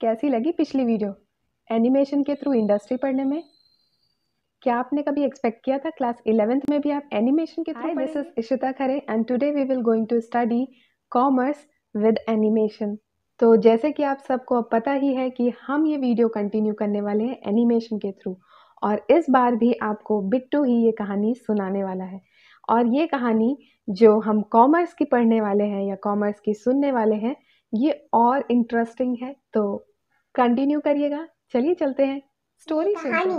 कैसी लगी पिछली वीडियो एनिमेशन के थ्रू इंडस्ट्री पढ़ने में क्या आपने कभी एक्सपेक्ट किया था क्लास इलेवेंथ में भी आप एनिमेशन के through this is Ishita Khare and today we will going to study commerce with animation तो जैसे कि आप सबको अब पता ही है कि हम ये वीडियो कंटिन्यू करने वाले हैं एनिमेशन के थ्रू और इस बार भी आपको बिट्टू ही ये कहानी सुनाने वाला है और ये कहानी जो हम कॉमर्स की पढ़ने वाले हैं या कॉमर्स की सुनने वाले हैं ये और इंटरेस्टिंग है तो कंटिन्यू करिएगा चलिए चलते हैं स्टोरी कहानी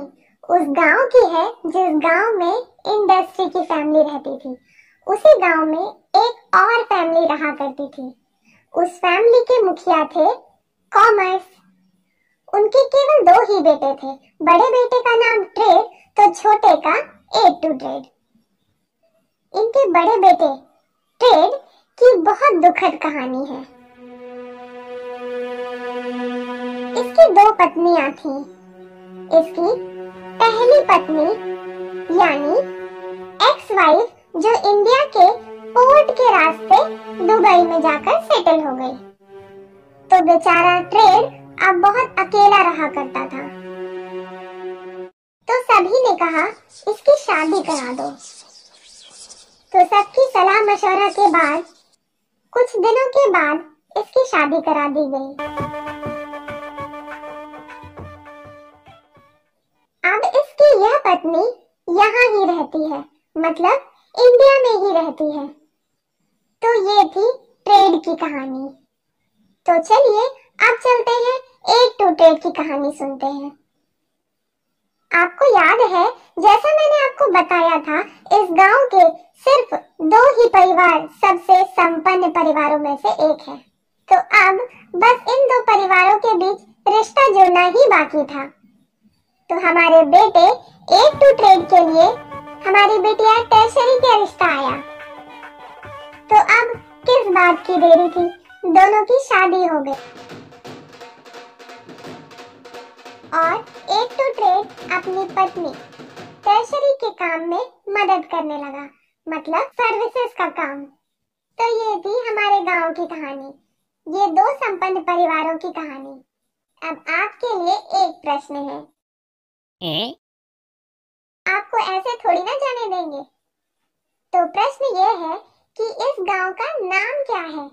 उस गांव की है जिस गांव में इंडस्ट्री की फैमिली रहती थी उसी गांव में एक और फैमिली रहा करती थी उस फैमिली के मुखिया थे कॉमर्स उनके केवल दो ही बेटे थे बड़े बेटे का नाम ट्रेड तो छोटे का एड टू ट्रेड इनके बड़े बेटे ट्रेड की बहुत दुखद कहानी है दो पत्नियां थी इसकी पहली पत्नी यानी एक्स वाइफ जो इंडिया के पोर्ट के रास्ते दुबई में जाकर सेटल हो गई तो बेचारा ट्रेड अब बहुत अकेला रहा करता था तो सभी ने कहा इसकी शादी करा दो तो सबकी सलाह मशवरा के बाद कुछ दिनों के बाद इसकी शादी करा दी गई अब इसकी यह पत्नी यहाँ ही रहती है मतलब इंडिया में ही रहती है तो ये थी ट्रेड की कहानी तो चलिए अब चलते हैं एक टू ट्रेड की कहानी सुनते हैं आपको याद है जैसा मैंने आपको बताया था इस गांव के सिर्फ दो ही परिवार सबसे संपन्न परिवारों में से एक है तो अब बस इन दो परिवारों के बीच रिश्ता जुड़ना ही बाकी था तो हमारे बेटे एक टू ट्रेड के लिए हमारी बेटिया टर्सरी के रिश्ता आया तो अब किस बात की देरी थी दोनों की शादी हो गई और एक टू ट्रेड अपनी पत्नी टर्सरी के काम में मदद करने लगा मतलब सर्विसेज का काम तो ये थी हमारे गांव की कहानी ये दो संपन्न परिवारों की कहानी अब आपके लिए एक प्रश्न है हैं? आपको ऐसे थोड़ी ना जाने देंगे तो प्रश्न ये है कि इस गांव का नाम क्या है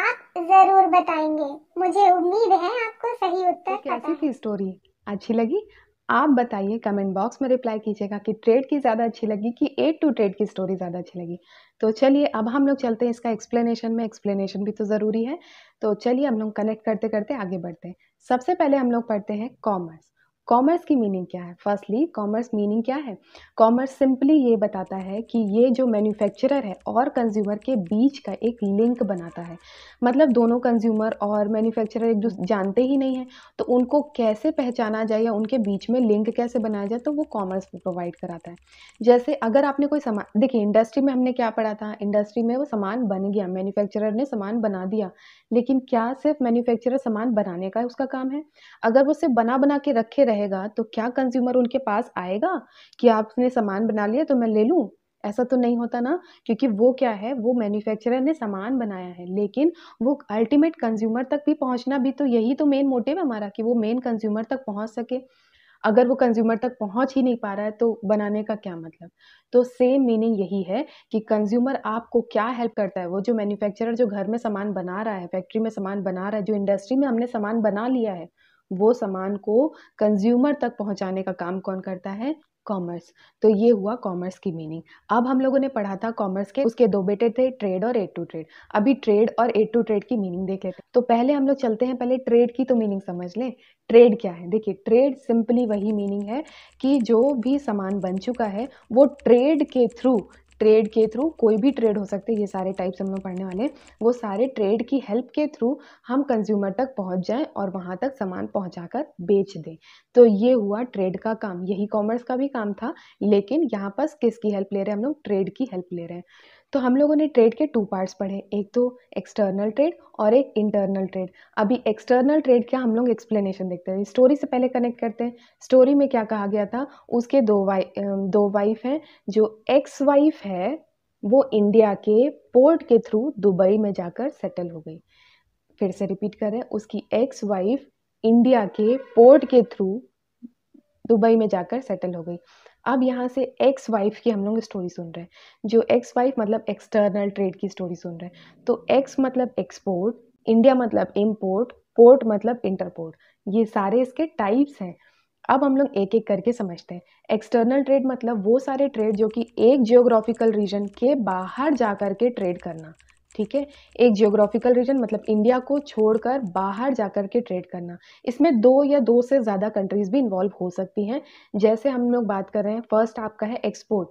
आप जरूर बताएंगे मुझे उम्मीद है आपको सही उत्तर तो कैसी थी स्टोरी अच्छी लगी आप बताइए कमेंट बॉक्स में रिप्लाई कीजिएगा कि ट्रेड की ज़्यादा अच्छी लगी कि एट टू ट्रेड की स्टोरी ज़्यादा अच्छी लगी तो चलिए अब हम लोग चलते हैं इसका एक्सप्लेनेशन में एक्सप्लेनेशन भी तो ज़रूरी है तो चलिए हम लोग कनेक्ट करते करते आगे बढ़ते हैं सबसे पहले हम लोग पढ़ते हैं कॉमर्स कॉमर्स की मीनिंग क्या है फर्स्टली कॉमर्स मीनिंग क्या है कॉमर्स सिंपली ये बताता है कि ये जो मैन्युफैक्चरर है और कंज्यूमर के बीच का एक लिंक बनाता है मतलब दोनों कंज्यूमर और मैन्युफैक्चरर एक दूसरे जानते ही नहीं हैं तो उनको कैसे पहचाना जाए या उनके बीच में लिंक कैसे बनाया जाए तो वो कॉमर्स प्रोवाइड कराता है जैसे अगर आपने कोई सामान देखिए इंडस्ट्री में हमने क्या पढ़ा था इंडस्ट्री में वो सामान बन गया मैन्युफैक्चरर ने सामान बना दिया लेकिन क्या सिर्फ मैन्युफैक्चरर सामान बनाने का उसका काम है अगर वो सिर्फ बना बना के रखे रहे रहेगा तो क्या कंज्यूमर उनके पास आएगा कि आपने सामान बना लिया तो मैं ले लूँ ऐसा तो नहीं होता ना क्योंकि वो क्या है वो मैन्युफैक्चरर ने सामान बनाया है लेकिन वो अल्टीमेट कंज्यूमर तक भी पहुंचना भी तो यही तो मेन मोटिव है हमारा कि वो मेन कंज्यूमर तक पहुंच सके अगर वो कंज्यूमर तक पहुंच ही नहीं पा रहा है तो बनाने का क्या मतलब तो सेम मीनिंग यही है कि कंज्यूमर आपको क्या हेल्प करता है वो जो मैन्युफैक्चरर जो घर में सामान बना रहा है फैक्ट्री में सामान बना रहा है जो इंडस्ट्री में हमने सामान बना लिया है वो सामान को कंज्यूमर तक पहुंचाने का काम कौन करता है कॉमर्स तो ये हुआ कॉमर्स की मीनिंग अब हम लोगों ने पढ़ा था कॉमर्स के उसके दो बेटे थे ट्रेड और एड टू ट्रेड अभी ट्रेड और एड टू ट्रेड की मीनिंग देख लेते तो पहले हम लोग चलते हैं पहले ट्रेड की तो मीनिंग समझ लें ट्रेड क्या है देखिए ट्रेड सिंपली वही मीनिंग है कि जो भी सामान बन चुका है वो ट्रेड के थ्रू ट्रेड के थ्रू कोई भी ट्रेड हो सकते हैं ये सारे टाइप्स हम लोग पढ़ने वाले हैं वो सारे ट्रेड की हेल्प के थ्रू हम कंज्यूमर तक पहुंच जाएं और वहाँ तक सामान पहुँचा बेच दें तो ये हुआ ट्रेड का काम यही कॉमर्स का भी काम था लेकिन यहाँ पर किसकी हेल्प ले रहे हैं हम लोग ट्रेड की हेल्प ले रहे हैं तो हम लोगों ने ट्रेड के टू पार्ट्स पढ़े एक तो एक्सटर्नल ट्रेड और एक इंटरनल ट्रेड अभी एक्सटर्नल ट्रेड क्या हम लोग एक्सप्लेनेशन देखते हैं स्टोरी से पहले कनेक्ट करते हैं स्टोरी में क्या कहा गया था उसके दो वाइफ दो वाइफ हैं जो एक्स वाइफ है वो इंडिया के पोर्ट के थ्रू दुबई में जाकर सेटल हो गई फिर से रिपीट करें उसकी एक्स वाइफ इंडिया के पोर्ट के थ्रू दुबई में जाकर सेटल हो गई अब यहाँ से एक्स वाइफ की हम लोग स्टोरी सुन रहे हैं जो एक्स वाइफ मतलब एक्सटर्नल ट्रेड की स्टोरी सुन रहे हैं तो एक्स मतलब एक्सपोर्ट इंडिया मतलब इम्पोर्ट पोर्ट मतलब इंटरपोर्ट ये सारे इसके टाइप्स हैं अब हम लोग एक एक करके समझते हैं एक्सटर्नल ट्रेड मतलब वो सारे ट्रेड जो कि एक जियोग्राफिकल रीजन के बाहर जा कर के ट्रेड करना ठीक है एक जियोग्राफिकल रीजन मतलब इंडिया को छोड़कर बाहर जाकर के ट्रेड करना इसमें दो या दो से ज़्यादा कंट्रीज़ भी इन्वॉल्व हो सकती हैं जैसे हम लोग बात कर रहे हैं फर्स्ट आपका है एक्सपोर्ट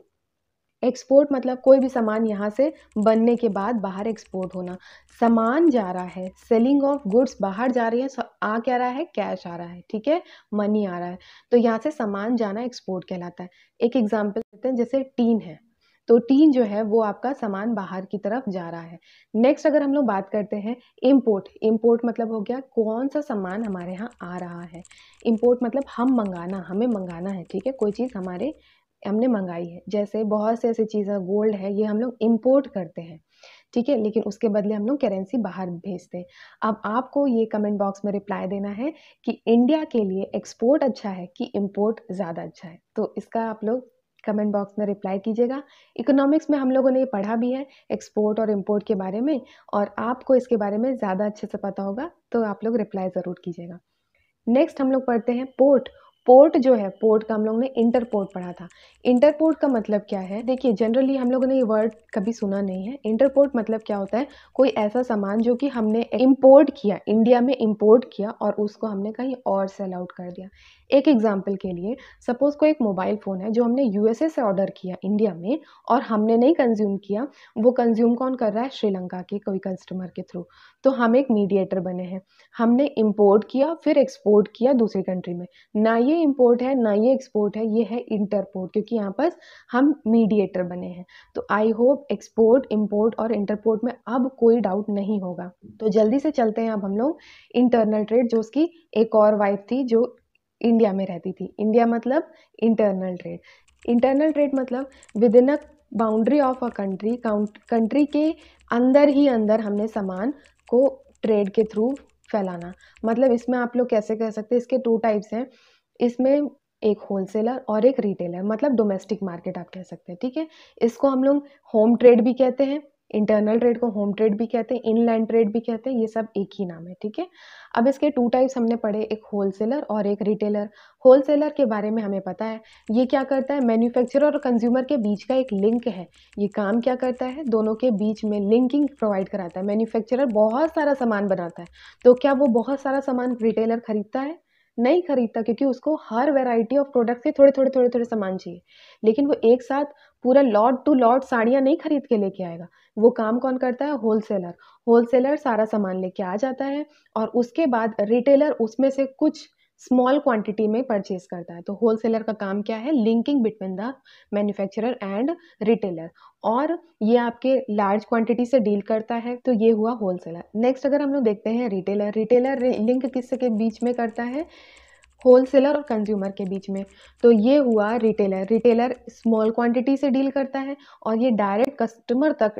एक्सपोर्ट मतलब कोई भी सामान यहाँ से बनने के बाद बाहर एक्सपोर्ट होना सामान जा रहा है सेलिंग ऑफ गुड्स बाहर जा रही है आ क्या रहा है कैश आ रहा है ठीक है मनी आ रहा है तो यहाँ से सामान जाना एक्सपोर्ट कहलाता है एक एग्जाम्पल देते हैं जैसे टीन है तो टीन जो है वो आपका सामान बाहर की तरफ जा रहा है नेक्स्ट अगर हम लोग बात करते हैं इम्पोर्ट इम्पोर्ट मतलब हो गया कौन सा सामान हमारे यहाँ आ रहा है इम्पोर्ट मतलब हम मंगाना हमें मंगाना है ठीक है कोई चीज़ हमारे हमने मंगाई है जैसे बहुत से ऐसी चीज़ें गोल्ड है ये हम लोग इम्पोर्ट करते हैं ठीक है लेकिन उसके बदले हम लोग करेंसी बाहर भेजते हैं अब आपको ये कमेंट बॉक्स में रिप्लाई देना है कि इंडिया के लिए एक्सपोर्ट अच्छा है कि इम्पोर्ट ज़्यादा अच्छा है तो इसका आप लोग कमेंट बॉक्स में रिप्लाई कीजिएगा इकोनॉमिक्स में हम लोगों ने ये पढ़ा भी है एक्सपोर्ट और इम्पोर्ट के बारे में और आपको इसके बारे में ज़्यादा अच्छे से पता होगा तो आप लोग रिप्लाई ज़रूर कीजिएगा नेक्स्ट हम लोग पढ़ते हैं पोर्ट पोर्ट जो है पोर्ट का हम लोग ने इंटरपोर्ट पढ़ा था इंटरपोर्ट का मतलब क्या है देखिए जनरली हम लोगों ने ये वर्ड कभी सुना नहीं है इंटरपोर्ट मतलब क्या होता है कोई ऐसा सामान जो कि हमने इम्पोर्ट किया इंडिया में इम्पोर्ट किया और उसको हमने कहीं और सेल आउट कर दिया एक एग्ज़ाम्पल के लिए सपोज़ कोई एक मोबाइल फ़ोन है जो हमने यूएसए से ऑर्डर किया इंडिया में और हमने नहीं कंज्यूम किया वो कंज्यूम कौन कर रहा है श्रीलंका के कोई कस्टमर के थ्रू तो हम एक मीडिएटर बने हैं हमने इम्पोर्ट किया फिर एक्सपोर्ट किया दूसरी कंट्री में ना ये इम्पोर्ट है ना ये एक्सपोर्ट है ये है इंटरपोर्ट क्योंकि यहाँ पर हम मीडिएटर बने हैं तो आई होप एक्सपोर्ट इम्पोर्ट और इंटरपोर्ट में अब कोई डाउट नहीं होगा तो जल्दी से चलते हैं अब हम लोग इंटरनल ट्रेड जो उसकी एक और वाइफ थी जो इंडिया में रहती थी इंडिया मतलब इंटरनल ट्रेड इंटरनल ट्रेड मतलब within a boundary of a country country के अंदर ही अंदर हमने सामान को ट्रेड के थ्रू फैलाना मतलब इसमें आप लोग कैसे कह सकते हैं इसके टू टाइप्स हैं इसमें एक होलसेलर और एक रिटेलर मतलब डोमेस्टिक मार्केट आप कह सकते हैं ठीक है इसको हम लोग होम ट्रेड भी कहते हैं इंटरनल ट्रेड को होम ट्रेड भी कहते हैं इनलैंड ट्रेड भी कहते हैं ये सब एक ही नाम है ठीक है अब इसके टू टाइप्स हमने पढ़े एक होलसेलर और एक रिटेलर होलसेलर के बारे में हमें पता है ये क्या करता है मैन्युफैक्चरर और कंज्यूमर के बीच का एक लिंक है ये काम क्या करता है दोनों के बीच में लिंकिंग प्रोवाइड कराता है मैन्युफैक्चरर बहुत सारा सामान बनाता है तो क्या वो बहुत सारा सामान रिटेलर खरीदता है नहीं खरीदता क्योंकि उसको हर वैरायटी ऑफ प्रोडक्ट से थोड़े थोड़े थोड़े थोड़े सामान चाहिए लेकिन वो एक साथ पूरा लॉट टू लॉट साड़ियाँ नहीं खरीद के लेके आएगा वो काम कौन करता है होलसेलर होलसेलर सारा सामान लेके आ जाता है और उसके बाद रिटेलर उसमें से कुछ स्मॉल क्वांटिटी में परचेज करता है तो होलसेलर का काम क्या है linking between the manufacturer and retailer और ये आपके लार्ज क्वांटिटी से डील करता है तो ये हुआ होलसेलर नेक्स्ट अगर हम लोग देखते हैं रिटेलर रिटेलर लिंक किसके बीच में करता है होलसेलर और कंज्यूमर के बीच में तो ये हुआ रिटेलर रिटेलर स्मॉल क्वांटिटी से डील करता है और ये डायरेक्ट कस्टमर तक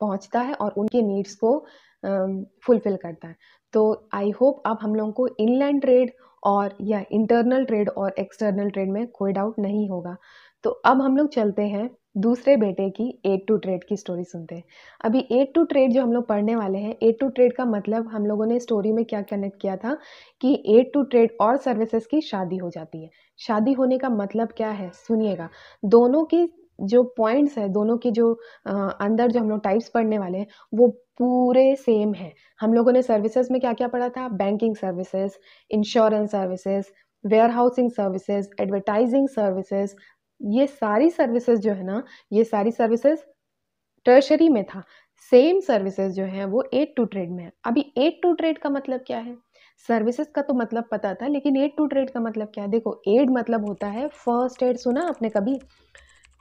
पहुंचता है और उनके नीड्स को फुलफिल करता है तो आई होप अब हम लोगों को इनलैंड ट्रेड और या इंटरनल ट्रेड और एक्सटर्नल ट्रेड में कोई डाउट नहीं होगा तो अब हम लोग चलते हैं दूसरे बेटे की एड टू ट्रेड की स्टोरी सुनते हैं अभी एड टू ट्रेड जो हम लोग पढ़ने वाले हैं एड टू ट्रेड का मतलब हम लोगों ने स्टोरी में क्या कनेक्ट किया था कि एड टू ट्रेड और सर्विसेज की शादी हो जाती है शादी होने का मतलब क्या है सुनिएगा दोनों की जो पॉइंट्स है दोनों के जो आ, अंदर जो हम लोग टाइप्स पढ़ने वाले हैं वो पूरे सेम हैं हम लोगों ने सर्विसेज में क्या क्या पढ़ा था banking services insurance services warehousing services advertising services ये सारी सर्विसेज जो है ना ये सारी सर्विसेज टर्शरी में था सेम सर्विसेज जो है वो एट टू ट्रेड में है अभी एट टू ट्रेड का मतलब क्या है सर्विसेज का तो मतलब पता था लेकिन एड टू ट्रेड का मतलब क्या है देखो एड मतलब होता है फर्स्ट एड सुना आपने कभी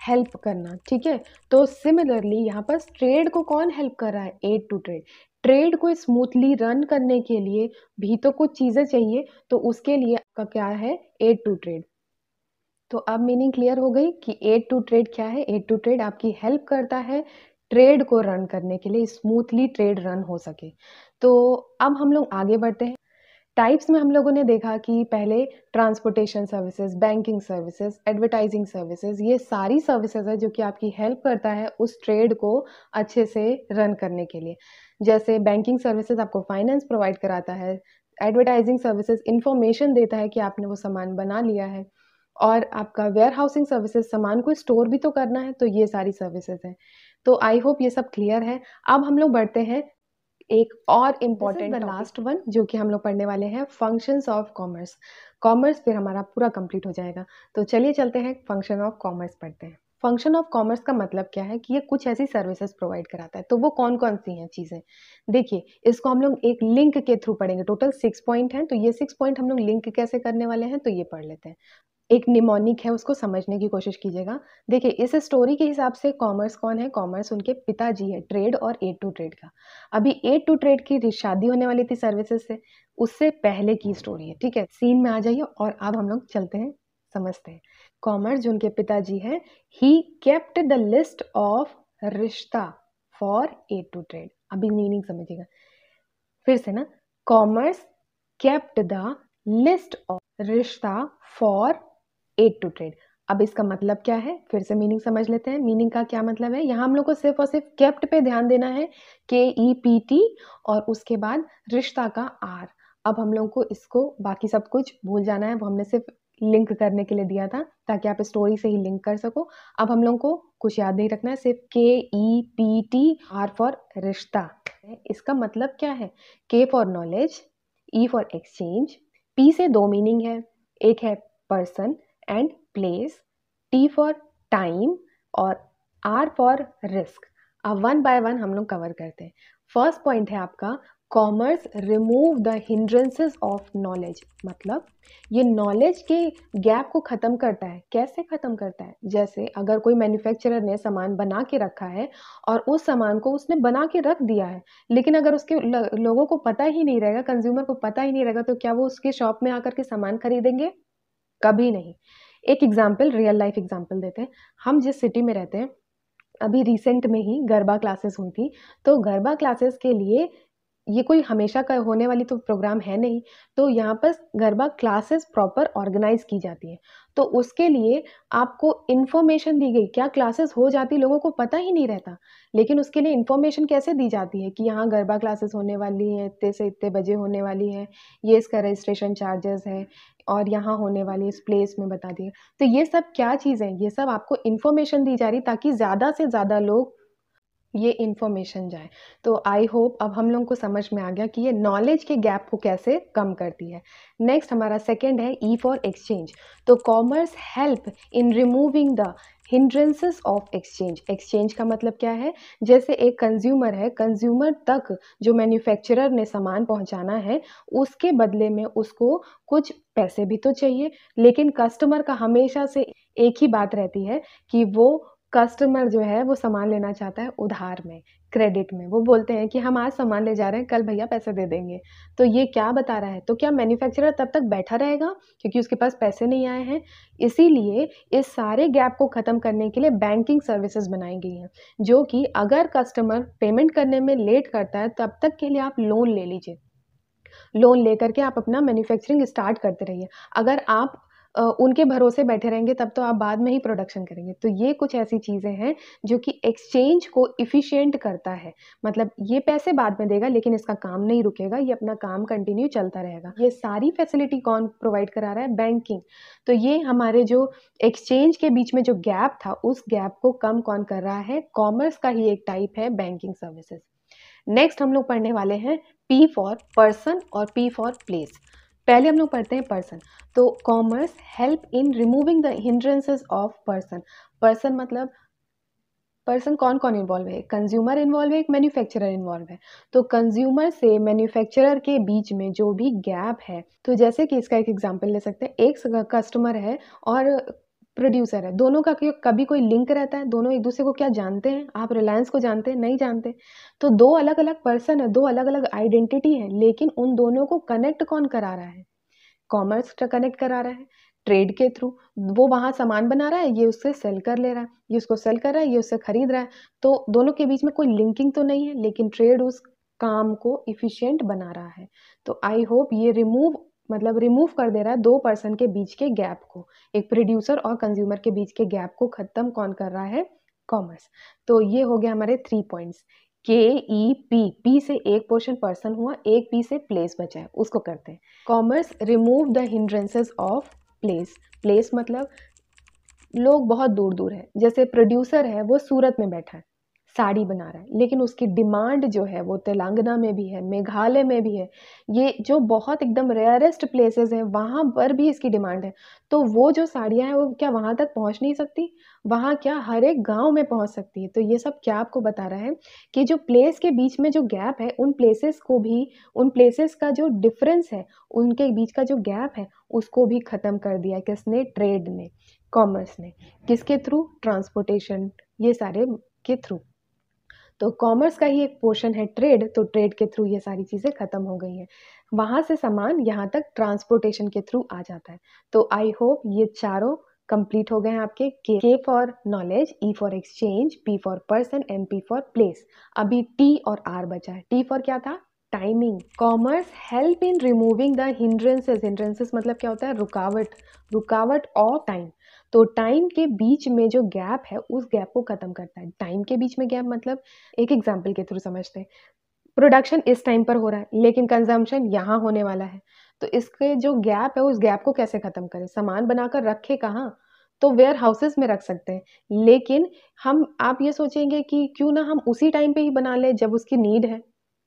हेल्प करना ठीक है तो सिमिलरली यहाँ पर ट्रेड को कौन हेल्प कर रहा है एड टू ट्रेड ट्रेड को स्मूथली रन करने के लिए भी तो कुछ चीज़ें चाहिए तो उसके लिए आपका क्या है एड टू ट्रेड तो अब मीनिंग क्लियर हो गई कि एड टू ट्रेड क्या है एड टू ट्रेड आपकी हेल्प करता है ट्रेड को रन करने के लिए स्मूथली ट्रेड रन हो सके तो अब हम लोग आगे बढ़ते हैं टाइप्स में हम लोगों ने देखा कि पहले transportation services banking services advertising services ये सारी सर्विसेज है जो कि आपकी हेल्प करता है उस ट्रेड को अच्छे से रन करने के लिए जैसे बैंकिंग सर्विसेज आपको फाइनेंस प्रोवाइड कराता है एडवर्टाइजिंग सर्विसेज इंफॉर्मेशन देता है कि आपने वो सामान बना लिया है और आपका वेयर हाउसिंग सर्विसेज सामान को स्टोर भी तो करना है तो ये सारी सर्विसेज हैं तो आई होप ये सब क्लियर है अब हम लोग बढ़ते हैं एक और इम्पॉर्टेंट लास्ट वन जो कि हम लोग पढ़ने वाले हैं फंक्शंस ऑफ कॉमर्स कॉमर्स फिर हमारा पूरा कंप्लीट हो जाएगा तो चलिए चलते हैं फंक्शन ऑफ कॉमर्स पढ़ते हैं फंक्शन ऑफ कॉमर्स का मतलब क्या है कि ये कुछ ऐसी सर्विसेज प्रोवाइड कराता है तो वो कौन कौन सी हैं चीज़ें देखिए इसको हम लोग एक लिंक के थ्रू पढ़ेंगे टोटल सिक्स पॉइंट हैं तो ये सिक्स पॉइंट हम लोग लिंक कैसे करने वाले हैं तो ये पढ़ लेते हैं एक निमोनिक है उसको समझने की कोशिश कीजिएगा देखिए इस स्टोरी के हिसाब से कॉमर्स कौन है कॉमर्स उनके पिताजी है ट्रेड और एड टू ट्रेड का अभी एड टू ट्रेड की शादी होने वाली थी सर्विसेज से उससे पहले की स्टोरी है ठीक है सीन में आ जाइए और अब हम लोग चलते हैं समझते हैं कॉमर्स जो उनके पिताजी है ही केप्ट द लिस्ट ऑफ रिश्ता फॉर एड टू ट्रेड अभी मीनिंग समझिएगा फिर से ना commerce kept the list of रिश्ता फॉर एड टू ट्रेड अब इसका मतलब क्या है फिर से मीनिंग समझ लेते हैं मीनिंग का क्या मतलब है यहाँ हम लोग को सिर्फ और सिर्फ केप्ट पे ध्यान देना है के ई पी टी और उसके बाद रिश्ता का आर अब हम लोग को इसको बाकी सब कुछ भूल जाना है वो हमने सिर्फ लिंक करने के लिए दिया था ताकि आप स्टोरी से ही लिंक कर सको अब हम लोग को कुछ याद नहीं रखना है सिर्फ K E P T R for रिश्ता इसका मतलब क्या है K for knowledge E for exchange P से दो मीनिंग है एक है person and place T for time और आर फॉर रिस्क अब वन बाय वन हम लोग कवर करते हैं फर्स्ट पॉइंट है आपका commerce remove the hindrances of knowledge मतलब ये नॉलेज के गैप को ख़त्म करता है कैसे ख़त्म करता है जैसे अगर कोई मैन्युफैक्चरर ने सामान बना के रखा है और उस सामान को उसने बना के रख दिया है लेकिन अगर उसके लोगों को पता ही नहीं रहेगा कंज्यूमर को पता ही नहीं रहेगा तो क्या वो उसके शॉप में आकर के सामान खरीदेंगे कभी नहीं एक एग्जाम्पल रियल लाइफ एग्जाम्पल देते हैं हम जिस सिटी में रहते हैं अभी रिसेंट में ही गरबा क्लासेस हुई थी तो गरबा क्लासेस के लिए ये कोई हमेशा का होने वाली तो प्रोग्राम है नहीं तो यहाँ पर गरबा क्लासेस प्रॉपर ऑर्गेनाइज की जाती है तो उसके लिए आपको इन्फॉर्मेशन दी गई क्या क्लासेस हो जाती लोगों को पता ही नहीं रहता लेकिन उसके लिए इन्फॉर्मेशन कैसे दी जाती है कि यहाँ गरबा क्लासेस होने वाली हैं इतने से इतने बजे होने वाली है ये इसका रजिस्ट्रेशन चार्जेस है और यहाँ होने वाली इस प्लेस में बता दिए तो ये सब क्या चीज़ें ये सब आपको इन्फॉर्मेशन दी जा रही ताकि ज़्यादा से ज़्यादा लोग ये इन्फॉर्मेशन जाए तो आई होप अब हम लोगों को समझ में आ गया कि ये नॉलेज के गैप को कैसे कम करती है नेक्स्ट हमारा सेकेंड है ई फॉर एक्सचेंज तो commerce help in removing the hindrances of exchange exchange का मतलब क्या है जैसे एक कंज्यूमर है कंज्यूमर तक जो मैन्युफैक्चरर ने सामान पहुंचाना है उसके बदले में उसको कुछ पैसे भी तो चाहिए लेकिन कस्टमर का हमेशा से एक ही बात रहती है कि वो कस्टमर जो है वो सामान लेना चाहता है उधार में क्रेडिट में वो बोलते हैं कि हम आज सामान ले जा रहे हैं कल भैया पैसे दे देंगे तो ये क्या बता रहा है तो क्या मैन्युफैक्चरर तब तक बैठा रहेगा क्योंकि उसके पास पैसे नहीं आए हैं इसीलिए इस सारे गैप को ख़त्म करने के लिए बैंकिंग सर्विसेज बनाई गई हैं जो कि अगर कस्टमर पेमेंट करने में लेट करता है तब तक के लिए आप लोन ले लीजिए लोन लेकर के आप अपना मैन्युफैक्चरिंग स्टार्ट करते रहिए अगर आप उनके भरोसे बैठे रहेंगे तब तो आप बाद में ही प्रोडक्शन करेंगे। तो ये कुछ ऐसी चीज़ें हैं जो कि एक्सचेंज को इफिशियंट करता है। मतलब ये पैसे बाद में देगा लेकिन इसका काम नहीं रुकेगा, ये अपना काम कंटिन्यू चलता रहेगा। ये सारी फ़ैसिलिटी कौन प्रोवाइड करा रहा है? बैंकिंग। तो ये हमारे जो एक्सचेंज के बीच में जो गैप था, उस गैप को कम कौन कर रहा है? कॉमर्स का ही एक टाइप है बैंकिंग सर्विसेज़। नेक्स्ट हम लोग पढ़ने वाले हैं, पी फॉर पर्सन और पी फॉर प्लेस। पहले हम लोग पढ़ते हैं पर्सन तो commerce help in removing the hindrances of person person मतलब पर्सन कौन कौन इन्वॉल्व है कंज्यूमर इन्वॉल्व है एक मैन्युफैक्चरर इन्वॉल्व है तो कंज्यूमर से मैन्युफैक्चरर के बीच में जो भी गैप है तो जैसे कि इसका एक एग्जांपल ले सकते हैं एक कस्टमर है और प्रोड्यूसर है दोनों का कभी कोई लिंक रहता है दोनों एक दूसरे को क्या जानते हैं आप रिलायंस को जानते हैं नहीं जानते तो दो अलग अलग पर्सन है दो अलग अलग आइडेंटिटी है लेकिन उन दोनों को कनेक्ट कौन करा रहा है कॉमर्स कनेक्ट करा रहा है ट्रेड के थ्रू वो वहाँ सामान बना रहा है ये उससे सेल कर ले रहा है ये उसको सेल कर रहा है ये उससे खरीद रहा है तो दोनों के बीच में कोई लिंकिंग तो नहीं है लेकिन ट्रेड उस काम को इफ़िशियंट बना रहा है तो आई होप ये रिमूव मतलब रिमूव कर दे रहा है दो पर्सन के बीच के गैप को एक प्रोड्यूसर और कंज्यूमर के बीच के गैप को ख़त्म कौन कर रहा है कॉमर्स तो ये हो गया हमारे थ्री पॉइंट्स के ई पी पी से एक पोर्शन पर्सन हुआ एक पी से प्लेस बचा है उसको करते हैं commerce remove the hindrances of place place मतलब लोग बहुत दूर दूर है जैसे प्रोड्यूसर है वो सूरत में बैठा है साड़ी बना रहा है लेकिन उसकी डिमांड जो है वो तेलंगाना में भी है मेघालय में भी है ये जो बहुत एकदम रेयरेस्ट प्लेसेस हैं वहाँ पर भी इसकी डिमांड है तो वो जो साड़ियाँ हैं वो क्या वहाँ तक पहुँच नहीं सकती वहाँ क्या हर एक गांव में पहुँच सकती है तो ये सब क्या आपको बता रहा है कि जो प्लेस के बीच में जो गैप है उन प्लेसेस को भी उन प्लेसेस का जो डिफरेंस है उनके बीच का जो गैप है उसको भी ख़त्म कर दिया किसने ट्रेड ने कॉमर्स ने किसके थ्रू ट्रांसपोर्टेशन ये सारे के थ्रू तो कॉमर्स का ही एक पोर्शन है ट्रेड तो ट्रेड के थ्रू ये सारी चीज़ें ख़त्म हो गई हैं वहाँ से सामान यहाँ तक ट्रांसपोर्टेशन के थ्रू आ जाता है तो आई होप ये चारों कंप्लीट हो गए हैं आपके K for knowledge E for exchange P for person M P for place अभी टी और आर बचा है टी फॉर क्या था timing commerce help in removing the hindrances hindrances मतलब क्या होता है रुकावट रुकावट ऑफ टाइम तो टाइम के बीच में जो गैप है उस गैप को ख़त्म करता है टाइम के बीच में गैप मतलब एक एग्जाम्पल के थ्रू समझते हैं प्रोडक्शन इस टाइम पर हो रहा है लेकिन कंजम्पशन यहाँ होने वाला है तो इसके जो गैप है उस गैप को कैसे ख़त्म करें सामान बनाकर रखे कहाँ तो वेयर हाउसेस में रख सकते हैं लेकिन हम आप ये सोचेंगे कि क्यों ना हम उसी टाइम पे ही बना लें जब उसकी नीड है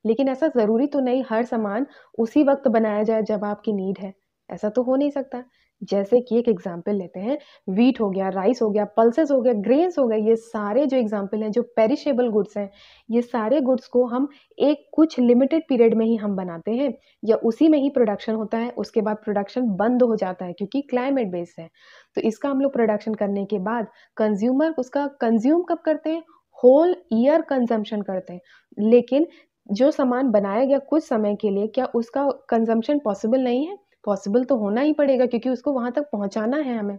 लेकिन ऐसा ज़रूरी तो नहीं हर सामान उसी वक्त बनाया जाए जब आपकी नीड है ऐसा तो हो नहीं सकता जैसे कि एक एग्जाम्पल लेते हैं वीट हो गया राइस हो गया पल्सेस हो गया ग्रेन्स हो गया ये सारे जो एग्जाम्पल हैं जो पेरिशेबल गुड्स हैं ये सारे गुड्स को हम एक कुछ लिमिटेड पीरियड में ही हम बनाते हैं या उसी में ही प्रोडक्शन होता है उसके बाद प्रोडक्शन बंद हो जाता है क्योंकि क्लाइमेट बेस्ड है तो इसका हम लोग प्रोडक्शन करने के बाद कंज्यूमर उसका कंज्यूम कब करते हैं होल ईयर कंजम्पशन करते हैं लेकिन जो सामान बनाया गया कुछ समय के लिए क्या उसका कंजम्पशन पॉसिबल नहीं है पॉसिबल तो होना ही पड़ेगा क्योंकि उसको वहां तक पहुंचाना है हमें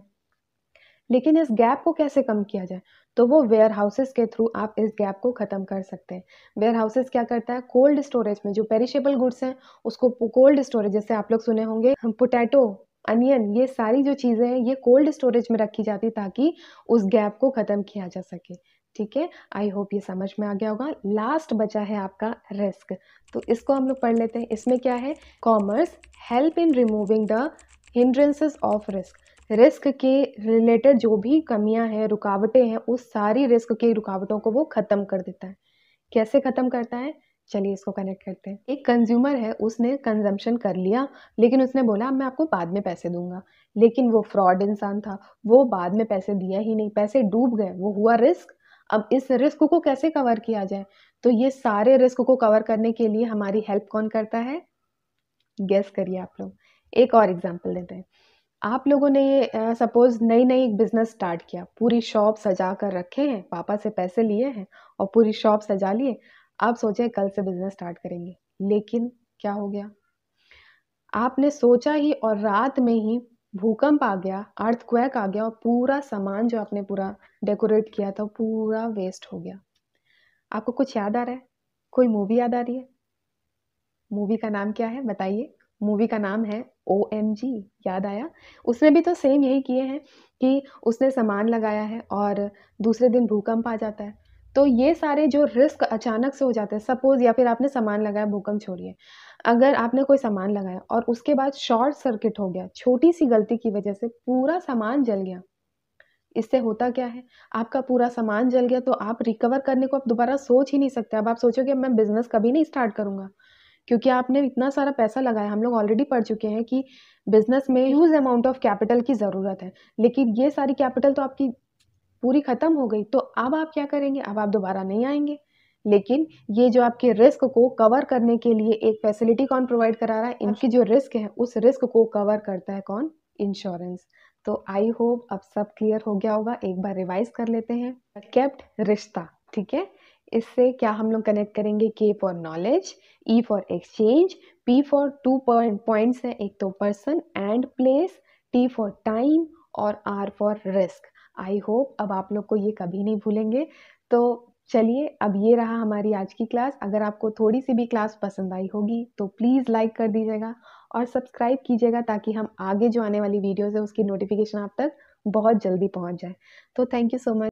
लेकिन इस गैप को कैसे कम किया जाए तो वो वेयर हाउसेस के थ्रू आप इस गैप को ख़त्म कर सकते हैं वेयर हाउसेज क्या करता है कोल्ड स्टोरेज में जो पेरिशेबल गुड्स हैं उसको कोल्ड स्टोरेज जैसे आप लोग सुने होंगे पोटैटो अनियन ये सारी जो चीज़ें हैं ये कोल्ड स्टोरेज में रखी जाती ताकि उस गैप को ख़त्म किया जा सके ठीक है आई होप ये समझ में आ गया होगा लास्ट बचा है आपका रिस्क तो इसको हम लोग पढ़ लेते हैं इसमें क्या है commerce help in removing the hindrances of risk risk के रिलेटेड जो भी कमियां हैं रुकावटें हैं उस सारी रिस्क की रुकावटों को वो ख़त्म कर देता है कैसे ख़त्म करता है चलिए इसको कनेक्ट करते हैं एक कंज्यूमर है उसने कंजम्पशन कर लिया लेकिन उसने बोला मैं आपको बाद में पैसे दूंगा लेकिन वो फ्रॉड इंसान था वो बाद में पैसे दिया ही नहीं पैसे डूब गए वो हुआ रिस्क अब इस रिस्क को कैसे कवर किया जाए तो ये सारे रिस्क को कवर करने के लिए हमारी हेल्प कौन करता है गेस करिए आप लोग एक और एग्जाम्पल देते हैं आप लोगों ने ये सपोज नई नई एक बिज़नेस स्टार्ट किया पूरी शॉप सजा कर रखे हैं पापा से पैसे लिए हैं और पूरी शॉप सजा लिए आप सोचे कल से बिज़नेस स्टार्ट करेंगे लेकिन क्या हो गया आपने सोचा ही और रात में ही भूकंप आ गया अर्थक्वैक आ गया और पूरा सामान जो आपने पूरा डेकोरेट किया था पूरा वेस्ट हो गया आपको कुछ याद आ रहा है कोई मूवी याद आ रही है मूवी का नाम क्या है बताइए मूवी का नाम है ओ एम जी याद आया उसने भी तो सेम यही किए हैं कि उसने सामान लगाया है और दूसरे दिन भूकंप आ जाता है तो ये सारे जो रिस्क अचानक से हो जाते हैं सपोज़ या फिर आपने सामान लगाया भूकंप छोड़िए अगर आपने कोई सामान लगाया और उसके बाद शॉर्ट सर्किट हो गया छोटी सी गलती की वजह से पूरा सामान जल गया इससे होता क्या है आपका पूरा सामान जल गया तो आप रिकवर करने को आप दोबारा सोच ही नहीं सकते अब आप सोचोगे मैं बिज़नेस कभी नहीं स्टार्ट करूंगा क्योंकि आपने इतना सारा पैसा लगाया हम लोग ऑलरेडी पढ़ चुके हैं कि बिज़नेस में ह्यूज अमाउंट ऑफ कैपिटल की ज़रूरत है लेकिन ये सारी कैपिटल तो आपकी पूरी ख़त्म हो गई तो अब आप क्या करेंगे अब आप दोबारा नहीं आएंगे लेकिन ये जो आपके रिस्क को कवर करने के लिए एक फैसिलिटी कौन प्रोवाइड करा रहा है इनकी जो रिस्क है उस रिस्क को कवर करता है कौन इंश्योरेंस तो आई होप अब सब क्लियर हो गया होगा एक बार रिवाइज कर लेते हैं केप्ट रिश्ता ठीक है इससे क्या हम लोग कनेक्ट करेंगे K for knowledge E for exchange P for two points है एक तो person and place T for time और R for risk I hope अब आप लोग को ये कभी नहीं भूलेंगे तो चलिए अब ये रहा हमारी आज की क्लास अगर आपको थोड़ी सी भी क्लास पसंद आई होगी तो प्लीज़ लाइक कर दीजिएगा और सब्सक्राइब कीजिएगा ताकि हम आगे जो आने वाली वीडियोज़ है उसकी नोटिफिकेशन आप तक बहुत जल्दी पहुँच जाए तो थैंक यू सो मच